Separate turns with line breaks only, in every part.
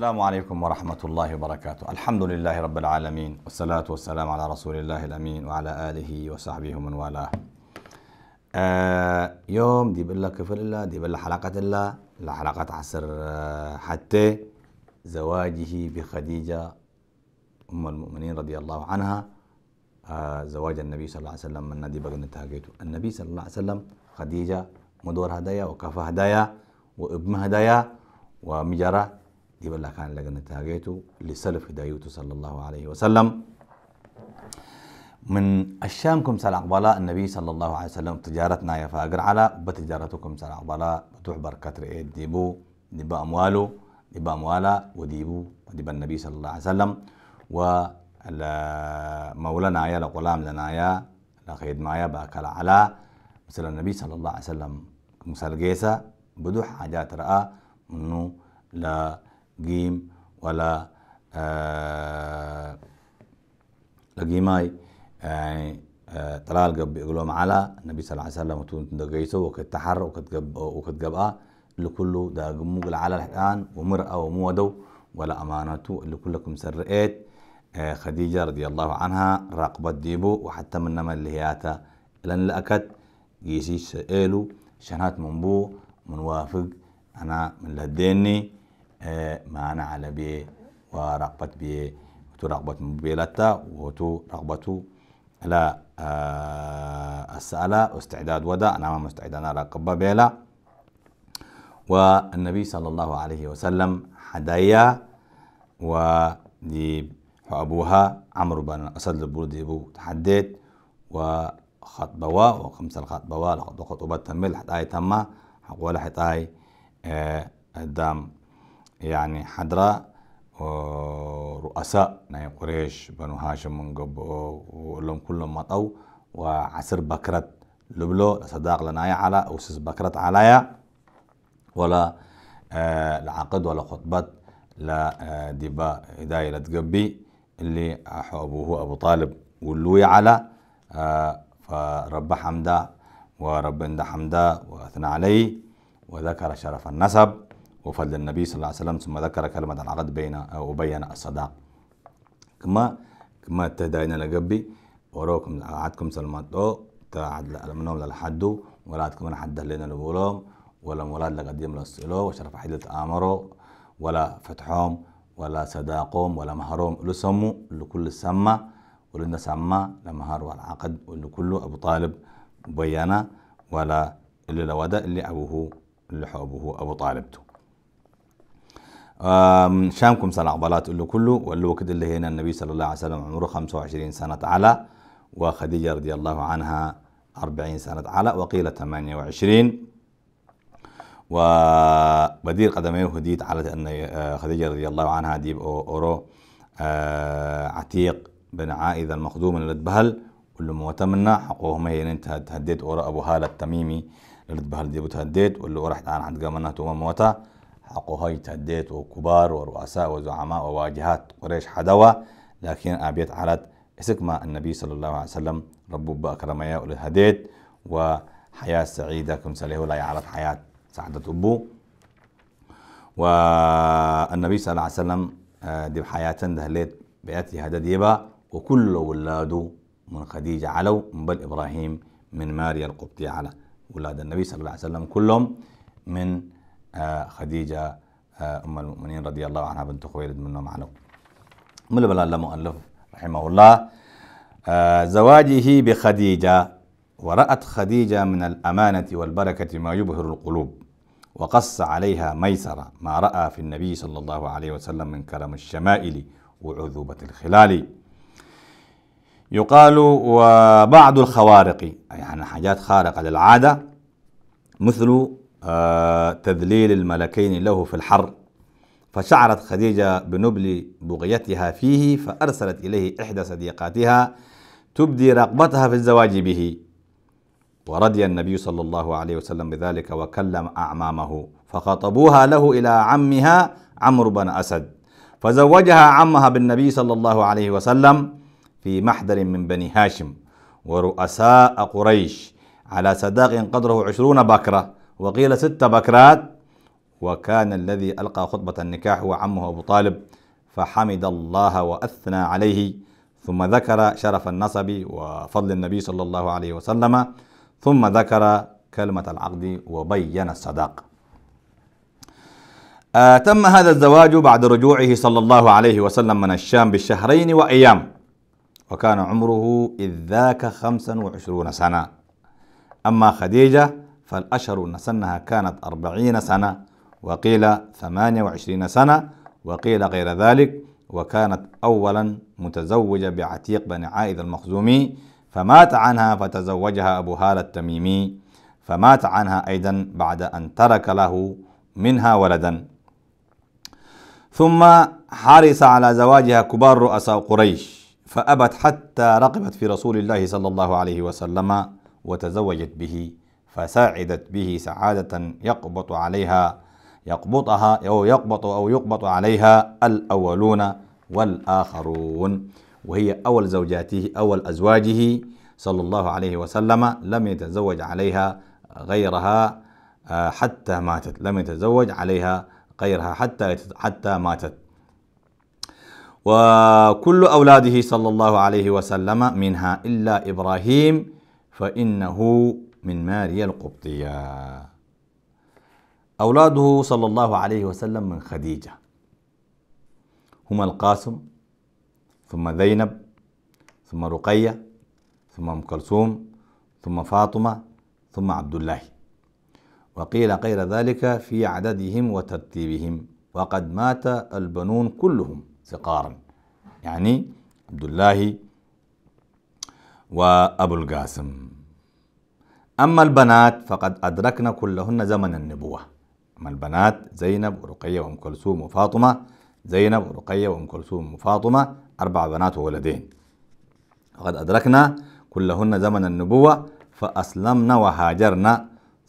السلام عليكم ورحمة الله وبركاته الحمد لله رب العالمين والصلاة والسلام على رسول الله الأمين وعلى آله وصحبه ومن والاه آه يوم دي بلا كفر الله دي بلا حلقة الله لحلقة عصر آه، حتى زواجه بخديجة أم المؤمنين رضي الله عنها آه زواج النبي صلى الله عليه وسلم من دي بقى النبي صلى الله عليه وسلم خديجة مدور هدايا وكفى هدايا وابن هدايا ومجرى كان kaan laganataageetu لسلف hidaayutu صلى الله عليه وسلم من الشام كم سال عقبالا النبي صلى الله عليه وسلم تجارتنا يا فاقر على بتجارتكم سال عقبالا بتوح بركات ايد ديبو ديبا اموالو ديبا أموالا وديبو وديبا النبي صلى الله عليه وسلم و مولانا يا لقلام لنا يا لخيد ما باكل على مثل النبي صلى الله عليه وسلم مثل جيسا بدو حاجات رأى منه لا جيم ولا آه لقيماي يعني آه، طلال قب يقولوا معلا النبي صلى الله عليه وسلم وتون دقيسه وكتحر وكتقب وكتقبأ لكله دا قموق على الحقان ومرأة ومودو ولا أمانته اللي كلكم سرقت آه، خديجة رضي الله عنها راقبة ديبو وحتى من نما اللي هياتا لأن لأكت جيسي سئلو شنات منبو منوافق أنا من لديني ما أنا على بي ورغبة بي وتو رغبة مبيلتا وتو رغبة لا آه، السألة استعداد ودا أنا ما مستعد أنا رقبة بيلا والنبي صلى الله عليه وسلم حدايا ودي أبوها عمرو بن أسد البردي بو تحديت وخطبوا وخمس الخطبوا لخطبوا خطوبة تمل حتى آي تما ولا حتى آي الدم آه، يعني حضراء رؤساء ناي قريش بنو هاشم من قب ولهم كلهم مطوا وعسر بكرت لبلو صداق لنايا على وسس بكرت عليا ولا العقد آه، ولا خطبة لا آه، دبا هداية لتقبي اللي هو أبو طالب واللوي على آه، فرب حمدا ورب حمدا وأثنى عليه وذكر شرف النسب وفضل النبي صلى الله عليه وسلم ثم ذكر كلمة العقد بين وبين آه، الصداق كما كما تدعينا لقبي وروكم عادكم او تعد منهم للحدو ولاد كمان حد لنا لبولهم ولا مولاد لقديم للصلو وشرف حدث آمرو ولا فتحهم ولا صداقهم ولا مهرهم لسمو لكل سما ولنا سما لمهر والعقد ولكل أبو طالب بيانا ولا اللي لودا اللي أبوه اللي حبه أبو طالبته شامكم سنة عضلات له كله واللي كده اللي هنا النبي صلى الله عليه وسلم عمره 25 سنة على وخديجة رضي الله عنها 40 سنة على وقيل 28 وبدير قدمي هديت على أن آه، خديجة رضي الله عنها ديب أورو آه، عتيق بن عائذ المخدوم للدبهل كل موتمنا حقوهما هي انت هديت أورو أبو هالة التميمي للدبهل ديبو تهديت واللي أورا حتى عن حد قامنا توما موتا حقوهاي تهديت وكبار ورؤساء وزعماء وواجهات قريش حدوة لكن أبيت علت اسكما النبي صلى الله عليه وسلم رب أكرميا الهديت وحياة سعيدة كم سليه لا يعرض حياة سعدة أبو والنبي صلى الله عليه وسلم آه، دي حياة دهليت بياتي هذا ديبا وكل ولاده من خديجة علو من بل إبراهيم من ماريا القبطية على ولاد النبي صلى الله عليه وسلم كلهم من آه، خديجة آه، أم المؤمنين رضي الله عنها بنت خويلد منهم عنه من بلا مؤلف رحمه الله آه، زواجه بخديجة ورأت خديجة من الأمانة والبركة ما يبهر القلوب وقص عليها ميسرة ما رأى في النبي صلى الله عليه وسلم من كرم الشمائل وعذوبة الخلال يقال وبعض الخوارق يعني حاجات خارقة للعادة مثل آه، تذليل الملكين له في الحر فشعرت خديجة بنبل بغيتها فيه فأرسلت إليه إحدى صديقاتها تبدي رغبتها في الزواج به ورضي النبي صلى الله عليه وسلم بذلك وكلم أعمامه فخطبوها له إلى عمها عمرو بن أسد فزوجها عمها بالنبي صلى الله عليه وسلم في محضر من بني هاشم ورؤساء قريش على صداق قدره عشرون بكرة وقيل ست بكرات وكان الذي ألقى خطبة النكاح هو عمه أبو طالب فحمد الله وأثنى عليه ثم ذكر شرف النصب وفضل النبي صلى الله عليه وسلم ثم ذكر كلمة العقد وبين الصداق آه تم هذا الزواج بعد رجوعه صلى الله عليه وسلم من الشام بالشهرين وأيام وكان عمره إذ ذاك 25 سنة أما خديجة فالأشهر نسنها كانت أربعين سنة وقيل ثمانية وعشرين سنة وقيل غير ذلك وكانت أولا متزوجة بعتيق بن عائد المخزومي فمات عنها فتزوجها أبو هالة التميمي فمات عنها أيضا بعد أن ترك له منها ولدا ثم حرص على زواجها كبار رؤساء قريش فأبت حتى رقبت في رسول الله صلى الله عليه وسلم وتزوجت به فساعدت به سعادة يقبط عليها يقبطها أو يقبط أو يقبط عليها الأولون والآخرون وهي أول زوجاته أول أزواجه صلى الله عليه وسلم لم يتزوج عليها غيرها آه، حتى ماتت لم يتزوج عليها غيرها حتى حتى ماتت وكل أولاده صلى الله عليه وسلم منها إلا إبراهيم فإنه من ماريا القبطية أولاده صلى الله عليه وسلم من خديجة هما القاسم ثم زينب ثم رقية ثم أم كلثوم ثم فاطمة ثم عبد الله وقيل غير ذلك في عددهم وترتيبهم وقد مات البنون كلهم صقارا يعني عبد الله وأبو القاسم أما البنات فقد أدركن كلهن زمن النبوة أما البنات زينب ورقية وأم كلثوم وفاطمة زينب ورقية وأم كلثوم وفاطمة أربع بنات وولدين فقد أدركنا كلهن زمن النبوة فأسلمن وهاجرن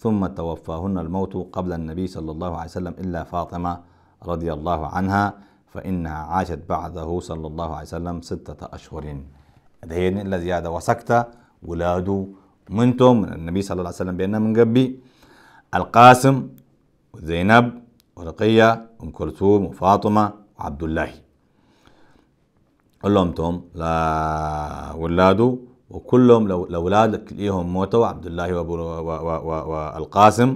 ثم توفاهن الموت قبل النبي صلى الله عليه وسلم إلا فاطمة رضي الله عنها فإنها عاشت بعده صلى الله عليه وسلم ستة أشهر هذه الزيادة زيادة وسكتة ولاده منتم من النبي صلى الله عليه وسلم بأنها من قبي القاسم وزينب ورقية أم كلثوم وفاطمة وعبد الله كلهم توم لا ولاده وكلهم لو ليهم كليهم موتوا عبد الله وأبو والقاسم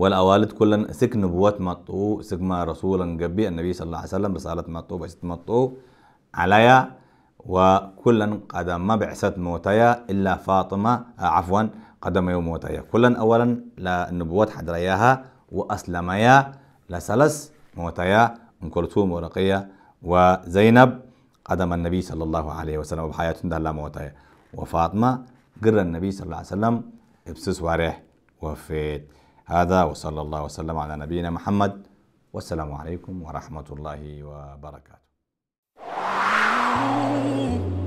والأوالد كلن سك نبوة مطو سك ما رسولا قبي النبي صلى الله عليه وسلم رسالة مطو بس مطو عليا وكلا قدم ما بعثت موتايا إلا فاطمة آه، عفوا قدم يوم موتايا كلا أولا لنبوات حدرياها وأسلميا لسلس موتايا من كلثوم ورقية وزينب قدم النبي صلى الله عليه وسلم بحياة دالا موتايا وفاطمة قر النبي صلى الله عليه وسلم ابسس وارح وفيت هذا وصلى الله وسلم على نبينا محمد والسلام عليكم ورحمة الله وبركاته tired